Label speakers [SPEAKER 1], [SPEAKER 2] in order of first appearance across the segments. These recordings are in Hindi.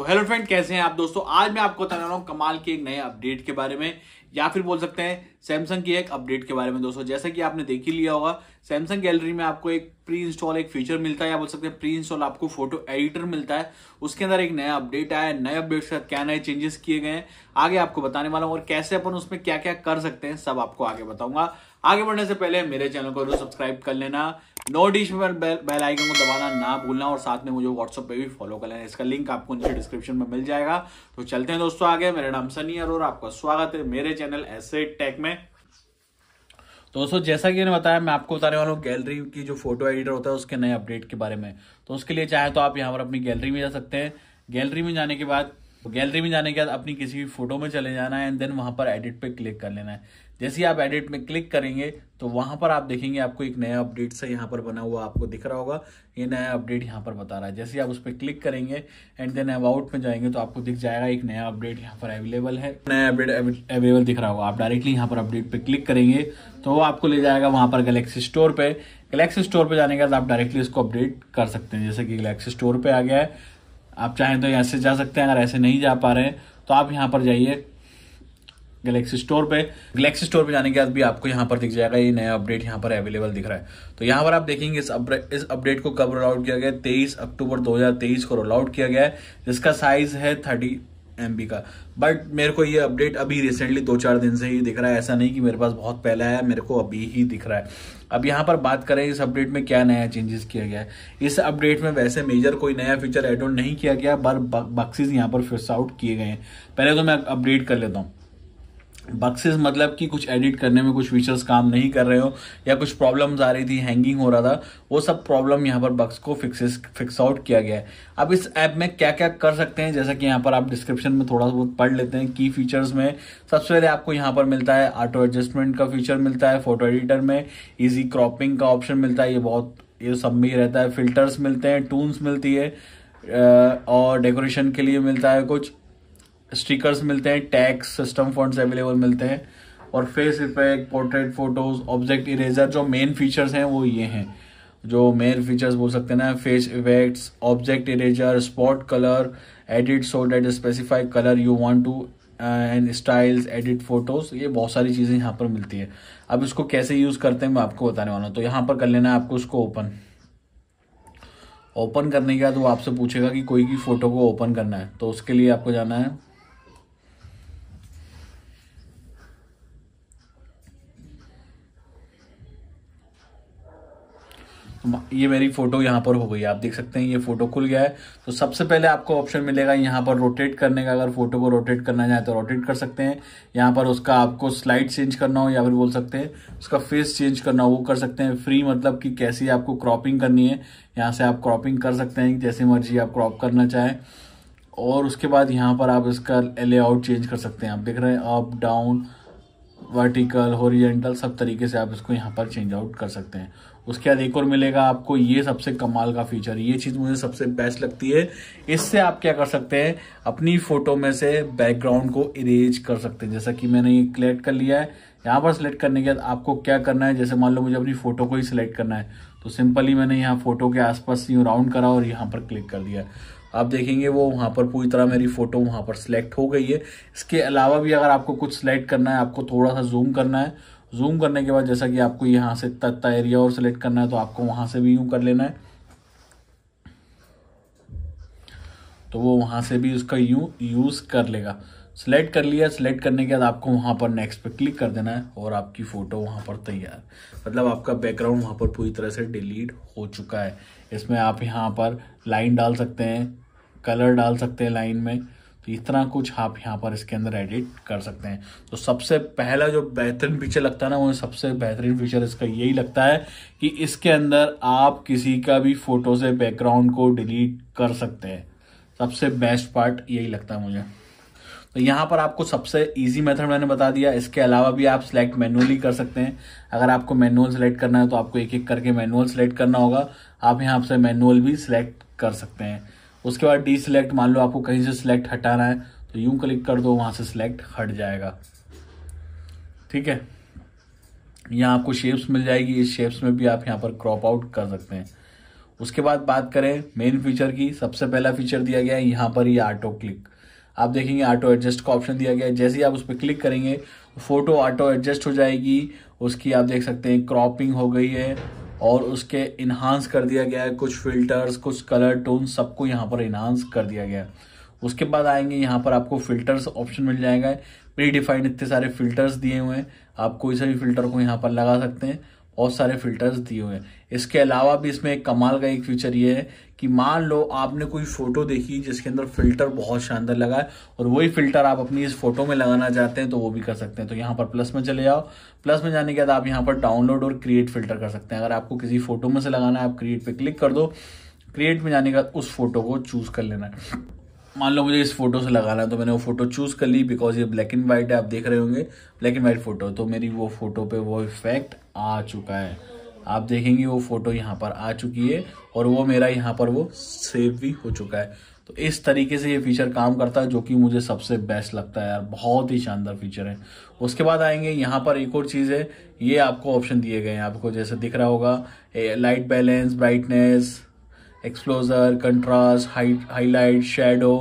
[SPEAKER 1] तो हेलो फ्रेंड कैसे हैं आप दोस्तों आज मैं आपको बता रहा हूँ कमाल के एक नए अपडेट के बारे में या फिर बोल सकते हैं सैमसंग की एक अपडेट के बारे में दोस्तों जैसा कि आपने देख ही लिया होगा सैमसंग गैलरी में आपको एक प्री इंस्टॉल एक फीचर मिलता है या बोल सकते हैं प्री इंस्टॉल आपको फोटो एडिटर मिलता है उसके अंदर एक नया अपडेट आया नए अपडेट के साथ क्या नए चेंजेस किए गए हैं आगे आपको बताने वाला हूँ और कैसे अपन उसमें क्या क्या कर सकते हैं सब आपको आगे बताऊंगा आगे बढ़ने से पहले मेरे चैनल को सब्सक्राइब कर लेना नोटिफिकेशन बेल आइकन को दबाना ना भूलना और साथ में मुझे व्हाट्सएप पे भी फॉलो कर लेना इसका लिंक आपको नीचे डिस्क्रिप्शन में मिल जाएगा तो चलते हैं दोस्तों आगे मेरा नाम सनी और आपका स्वागत है मेरे चैनल एस टेक में दोस्तों जैसा कि मैंने बताया मैं आपको बताने वाला हूँ गैलरी की जो फोटो एडिटर होता है उसके नए अपडेट के बारे में तो उसके लिए चाहे तो आप यहाँ पर अपनी गैलरी में जा सकते हैं गैलरी में जाने के बाद गैलरी में जाने के बाद अपनी किसी भी फोटो में चले जाना है एंड देन वहां पर एडिट पे क्लिक कर लेना है जैसे ही आप एडिट में क्लिक करेंगे तो वहां पर आप देखेंगे आपको एक नया अपडेट से यहाँ पर बना हुआ आपको दिख रहा होगा ये नया अपडेट यहाँ पर बता रहा है जैसे आप उस पर क्लिक करेंगे एंड देन अबाउट में जाएंगे तो आपको दिख जाएगा एक नया अपडेट यहाँ पर अवेलेबल है नया अपडेट अवेलेबल दिख रहा होगा आप डायरेक्टली यहाँ पर अपडेट पे क्लिक करेंगे तो आपको ले जाएगा वहां पर गलेक्सी स्टोर पे गलेक्सी स्टोर पे जाने के बाद आप डायरेक्टली इसको अपडेट कर सकते हैं जैसे कि गलेक्सी स्टोर पे आ गया है आप चाहें तो यहाँ से जा सकते हैं अगर ऐसे नहीं जा पा रहे हैं तो आप यहाँ पर जाइए गलेक्सी स्टोर पे गलेक्सी स्टोर पे जाने के बाद भी आपको यहाँ पर दिख जाएगा ये नया अपडेट यहाँ पर अवेलेबल दिख रहा है तो यहाँ पर आप देखेंगे इस इस अपडेट को कब रोल आउट किया गया तेईस अक्टूबर 2023 को रोल आउट किया गया है जिसका साइज है थर्टी एम का बट मेरे को ये अपडेट अभी रिसेंटली दो चार दिन से ही दिख रहा है ऐसा नहीं कि मेरे पास बहुत पहले है मेरे को अभी ही दिख रहा है अब यहाँ पर बात करें इस अपडेट में क्या नया चेंजेस किया गया है इस अपडेट में वैसे मेजर कोई नया फीचर एड ऑन नहीं किया गया बट बक्सिस यहाँ पर फिक्स आउट किए गए हैं पहले तो मैं अपडेट कर लेता हूँ बक्सेस मतलब कि कुछ एडिट करने में कुछ फीचर्स काम नहीं कर रहे हो या कुछ प्रॉब्लम्स आ रही थी हैंगिंग हो रहा था वो सब प्रॉब्लम यहाँ पर बक्स को फिक्सेस फिक्स आउट किया गया है अब इस ऐप में क्या क्या कर सकते हैं जैसा कि यहाँ पर आप डिस्क्रिप्शन में थोड़ा बहुत पढ़ लेते हैं की फीचर्स में सबसे पहले आपको यहाँ पर मिलता है ऑटो एडजस्टमेंट का फीचर मिलता है फोटो एडिटर में ईजी क्रॉपिंग का ऑप्शन मिलता है ये बहुत ये सब में ही रहता है फिल्टर्स मिलते हैं टूल्स मिलती है और डेकोरेशन के लिए मिलता है कुछ स्टिकर्स मिलते हैं टैक्स सिस्टम फॉन्ट्स अवेलेबल मिलते हैं और face effect portrait photos object eraser जो मेन फीचर्स हैं वो ये हैं जो मेन फीचर्स बोल सकते हैं ना face effects object eraser spot colour edit so that specified colour you want to and styles edit photos ये बहुत सारी चीज़ें यहाँ पर मिलती है अब इसको कैसे यूज़ करते हैं मैं आपको बताने वाला हूँ तो यहाँ पर कर लेना है आपको उसको ओपन ओपन करने के बाद वो आपसे पूछेगा कि कोई की फ़ोटो को ओपन करना है तो उसके लिए आपको जाना है तो ये मेरी फ़ोटो यहाँ पर हो गई आप देख सकते हैं ये फ़ोटो खुल गया है तो सबसे पहले आपको ऑप्शन मिलेगा यहाँ पर रोटेट करने का अगर फोटो को रोटेट करना चाहे तो रोटेट कर सकते हैं यहाँ पर उसका आपको स्लाइड चेंज करना हो या फिर बोल सकते हैं उसका फेस चेंज करना हो वो कर सकते हैं फ्री मतलब कि कैसी आपको क्रॉपिंग करनी है यहाँ से आप क्रॉपिंग कर सकते हैं जैसे मर्जी आप क्रॉप करना चाहें और उसके बाद यहाँ पर आप इसका लेआउट चेंज कर सकते हैं आप देख रहे हैं अप डाउन वर्टिकल हॉरिजेंटल सब तरीके से आप इसको यहाँ पर चेंज आउट कर सकते हैं उसके बाद एक और मिलेगा आपको ये सबसे कमाल का फीचर ये चीज़ मुझे सबसे बेस्ट लगती है इससे आप क्या कर सकते हैं अपनी फ़ोटो में से बैकग्राउंड को इरेज कर सकते हैं जैसा कि मैंने ये क्लेक्ट कर लिया है यहाँ पर सिलेक्ट करने के बाद आपको क्या करना है जैसे मान लो मुझे अपनी फ़ोटो को ही सिलेक्ट करना है तो सिंपली मैंने यहाँ फ़ोटो के आसपास यूँ राउंड करा और यहाँ पर क्लिक कर दिया आप देखेंगे वो वहां पर पूरी तरह मेरी फ़ोटो वहां पर सिलेक्ट हो गई है इसके अलावा भी अगर आपको कुछ सिलेक्ट करना है आपको थोड़ा सा जूम करना है जूम करने के बाद जैसा कि आपको यहां से तत्ता एरिया और सिलेक्ट करना है तो आपको वहां से भी यू कर लेना है तो वो वहां से भी उसका यू यूज़ कर लेगा सेलेक्ट कर लिया सेलेक्ट करने के बाद आपको वहाँ पर नेक्स्ट पे क्लिक कर देना है और आपकी फ़ोटो वहाँ पर तैयार मतलब आपका बैकग्राउंड वहाँ पर पूरी तरह से डिलीट हो चुका है इसमें आप यहाँ पर लाइन डाल सकते हैं कलर डाल सकते हैं लाइन में तो इस तरह कुछ आप यहाँ पर इसके अंदर एडिट कर सकते हैं तो सबसे पहला जो बेहतरीन फीचर लगता है ना वो सबसे बेहतरीन फीचर इसका यही लगता है कि इसके अंदर आप किसी का भी फोटो से बैकग्राउंड को डिलीट कर सकते हैं सबसे बेस्ट पार्ट यही लगता है मुझे तो यहाँ पर आपको सबसे इजी मेथड मैंने बता दिया इसके अलावा भी आप सिलेक्ट मैनुअली कर सकते हैं अगर आपको मैनुअल सेलेक्ट करना है तो आपको एक एक करके मैनुअल सेलेक्ट करना होगा आप यहाँ से मैनुअल भी सिलेक्ट कर सकते हैं उसके बाद डी सिलेक्ट मान लो आपको कहीं से सिलेक्ट हटाना है तो यूं क्लिक कर दो वहां से सिलेक्ट हट जाएगा ठीक है यहाँ आपको शेप्स मिल जाएगी इस शेप्स में भी आप यहाँ पर क्रॉप आउट कर सकते हैं उसके बाद बात करें मेन फीचर की सबसे पहला फीचर दिया गया है यहाँ पर ये यह ऑटो क्लिक आप देखेंगे ऑटो एडजस्ट का ऑप्शन दिया गया है जैसे ही आप उस पर क्लिक करेंगे फोटो ऑटो एडजस्ट हो जाएगी उसकी आप देख सकते हैं क्रॉपिंग हो गई है और उसके इन्हांस कर दिया गया है कुछ फिल्टर्स कुछ कलर टोन सबको यहाँ पर इन्हांस कर दिया गया है उसके बाद आएंगे यहाँ पर आपको फिल्टर्स ऑप्शन मिल जाएगा प्री डिफाइंड इतने सारे फिल्टर्स दिए हुए हैं आप कोई सा भी फिल्टर को यहाँ पर लगा सकते हैं बहुत सारे फिल्टर्स दिए हुए हैं इसके अलावा भी इसमें एक कमाल का एक फीचर ये है कि मान लो आपने कोई फ़ोटो देखी जिसके अंदर फिल्टर बहुत शानदार लगा है और वही फिल्टर आप अपनी इस फोटो में लगाना चाहते हैं तो वो भी कर सकते हैं तो यहाँ पर प्लस में चले जाओ प्लस में जाने के बाद आप यहाँ पर डाउनलोड और क्रिएट फिल्टर कर सकते हैं अगर आपको किसी फोटो में से लगाना है आप क्रिएट पर क्लिक कर दो क्रिएट में जाने के बाद उस फोटो को चूज कर लेना है मान लो मुझे इस फोटो से लगाना है तो मैंने वो फोटो चूज़ कर ली बिकॉज ये ब्लैक एंड व्हाइट है आप देख रहे होंगे ब्लैक एंड वाइट फोटो तो मेरी वो फोटो पे वो इफेक्ट आ चुका है आप देखेंगे वो फोटो यहाँ पर आ चुकी है और वो मेरा यहाँ पर वो सेव भी हो चुका है तो इस तरीके से ये फीचर काम करता है जो कि मुझे सबसे बेस्ट लगता है यार बहुत ही शानदार फीचर है उसके बाद आएंगे यहाँ पर एक और चीज़ है ये आपको ऑप्शन दिए गए हैं आपको जैसे दिख रहा होगा light balance brightness exposure contrast highlight shadow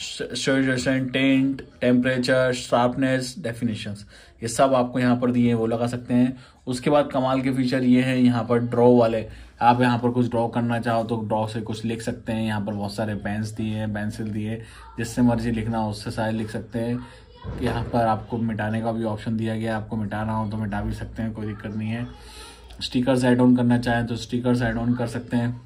[SPEAKER 1] सोजेशन टेंट टेम्परेचर शार्पनेस डेफिनेशन ये सब आपको यहाँ पर दिए हैं वो लगा सकते हैं उसके बाद कमाल के फीचर ये हैं यहाँ पर ड्रॉ वाले आप यहाँ पर कुछ ड्रॉ करना चाहो तो ड्रॉ से कुछ लिख सकते हैं यहाँ पर बहुत सारे पेंस दिए हैं पेंसिल दिए जिससे मर्जी लिखना हो उससे सारे लिख सकते हैं यहाँ पर आपको मिटाने का भी ऑप्शन दिया गया आपको मिटाना हो तो मिटा भी सकते हैं कोई दिक्कत नहीं है स्टिकर्स एड ऑन करना चाहें तो स्टिकर्स एड ऑन कर सकते हैं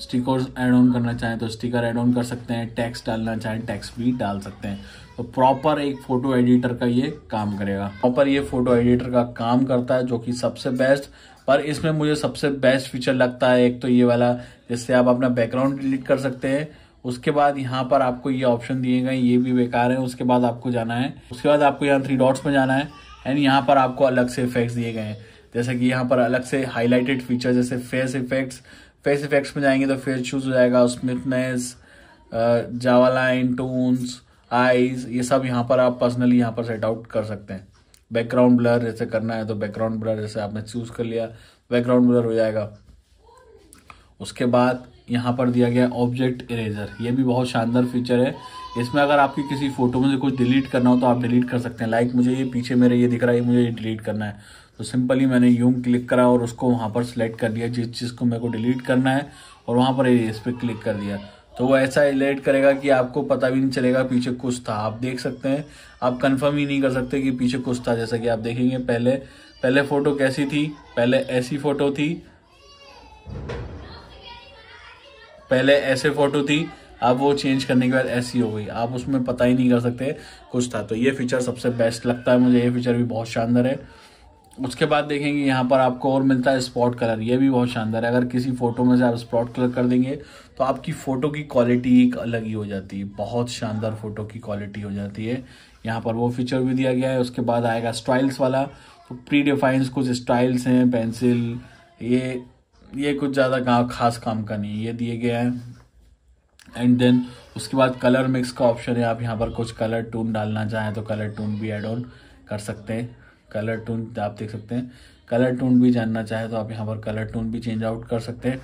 [SPEAKER 1] स्टिकर्स ऐड ऑन करना चाहें तो स्टिकर ऐड ऑन कर सकते हैं टैक्स डालना चाहें टैक्स भी डाल सकते हैं तो प्रॉपर एक फोटो एडिटर का ये काम करेगा प्रॉपर ये फोटो एडिटर का काम करता है जो कि सबसे बेस्ट पर इसमें मुझे सबसे बेस्ट फीचर लगता है एक तो ये वाला जिससे आप अपना बैकग्राउंड डिलीट कर सकते हैं उसके बाद यहाँ पर आपको ये ऑप्शन दिए गए ये भी बेकार है उसके बाद आपको जाना है उसके बाद आपको यहाँ थ्री डॉट्स में जाना है एंड यहाँ पर आपको अलग से इफेक्ट्स दिए गए हैं जैसे कि यहाँ पर अलग से हाईलाइटेड फीचर जैसे फेस इफेक्ट्स स्पेस इफेक्ट्स में जाएंगे तो फिर चूज हो जाएगा smoothness jaw line tones eyes ये सब यहाँ पर आप पर्सनली यहाँ पर सेट आउट कर सकते हैं बैकग्राउंड ब्लर जैसे करना है तो बैकग्राउंड ब्लर जैसे आपने चूज कर लिया बैकग्राउंड ब्लर हो जाएगा उसके बाद यहाँ पर दिया गया ऑब्जेक्ट इरेजर ये भी बहुत शानदार फीचर है इसमें अगर आपकी किसी फोटो में से कुछ डिलीट करना हो तो आप डिलीट कर सकते हैं लाइक मुझे ये पीछे मेरे ये दिख रहा है मुझे ये डिलीट करना है तो सिंपली मैंने यूम क्लिक करा और उसको वहाँ पर सिलेक्ट कर दिया जिस चीज़ को मेरे को डिलीट करना है और वहाँ पर इस पर क्लिक कर दिया तो वो ऐसा इलेट करेगा कि आपको पता भी नहीं चलेगा पीछे कुछ था आप देख सकते हैं आप कंफर्म ही नहीं कर सकते कि पीछे कुछ था जैसा कि आप देखेंगे पहले पहले फ़ोटो कैसी थी पहले ऐसी फ़ोटो थी पहले ऐसे फोटो थी अब वो चेंज करने के बाद ऐसी हो गई आप उसमें पता ही नहीं कर सकते कुछ था तो ये फीचर सबसे बेस्ट लगता है मुझे ये फीचर भी बहुत शानदार है उसके बाद देखेंगे यहाँ पर आपको और मिलता है स्पॉट कलर ये भी बहुत शानदार है अगर किसी फोटो में से आप स्पॉट कलर कर देंगे तो आपकी फ़ोटो की क्वालिटी एक अलग ही हो जाती है बहुत शानदार फ़ोटो की क्वालिटी हो जाती है यहाँ पर वो फीचर भी दिया गया है उसके बाद आएगा स्टाइल्स वाला तो प्री डिफाइंस कुछ स्टाइल्स हैं पेंसिल ये ये कुछ ज़्यादा काम खास काम का नहीं है ये दिए गए हैं एंड देन उसके बाद कलर मिक्स का ऑप्शन है आप यहाँ पर कुछ कलर टून डालना चाहें तो कलर टून भी एड ऑन कर सकते हैं कलर टून आप देख सकते हैं कलर टून भी जानना चाहे तो आप यहाँ पर कलर टून भी चेंज आउट कर सकते हैं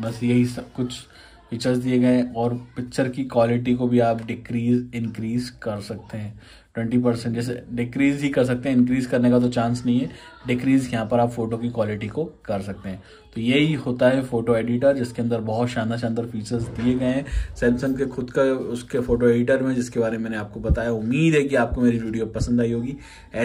[SPEAKER 1] बस यही सब कुछ फीचर्स दिए गए हैं और पिक्चर की क्वालिटी को भी आप डिक्रीज इंक्रीज कर सकते हैं ट्वेंटी परसेंट जैसे डिक्रीज ही कर सकते हैं इंक्रीज करने का तो चांस नहीं है डिक्रीज यहाँ पर आप फोटो की क्वालिटी को कर सकते हैं तो यही होता है फोटो एडिटर जिसके अंदर बहुत शानदार शानदार फीचर्स दिए गए हैं सैमसंग के खुद का उसके फोटो एडिटर में जिसके बारे में मैंने आपको बताया उम्मीद है कि आपको मेरी वीडियो पसंद आई होगी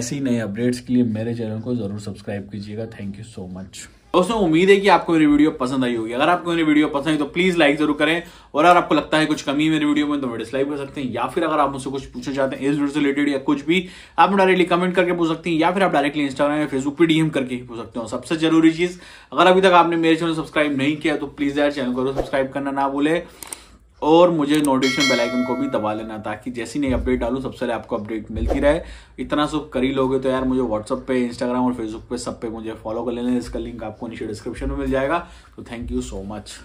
[SPEAKER 1] ऐसी नए अपडेट्स के लिए मेरे चैनल को ज़रूर सब्सक्राइब कीजिएगा थैंक यू सो मच दोस्तों उम्मीद है कि आपको मेरी वीडियो पसंद आई होगी अगर आपको मेरी वीडियो पसंद आई तो प्लीज लाइक जरूर करें और अगर आपको लगता है कुछ कमी मेरी वीडियो में तो मैं डिसलाइक कर सकते हैं या फिर अगर आप मुझसे कुछ पूछना चाहते हैं इस वीडियो से रिलेटेड या कुछ भी आप डायरेक्टली कमेंट करके पूछ सकते हैं या फिर आप डायरेक्टली इंस्टाग्राम या फेसबुक पर डीएम करके पूछ सकते हो सबसे जरूरी चीज अगर अभी तक आपने मेरे चैनल सब्सक्राइब नहीं किया तो प्लीज यार चैनल को सब्सक्राइब करना ना भूले और मुझे नोटिफिकेशन बेल आइकन को भी दबा लेना ताकि जैसी नई अपडेट डालूँ सबसे पहले आपको अपडेट मिलती रहे इतना सब कर ही लोगे तो यार मुझे व्हाट्सअप पे इंस्टाग्राम और फेसबुक पे सब पे मुझे फॉलो कर लेना इसका लिंक आपको नीचे डिस्क्रिप्शन में मिल जाएगा तो थैंक यू सो मच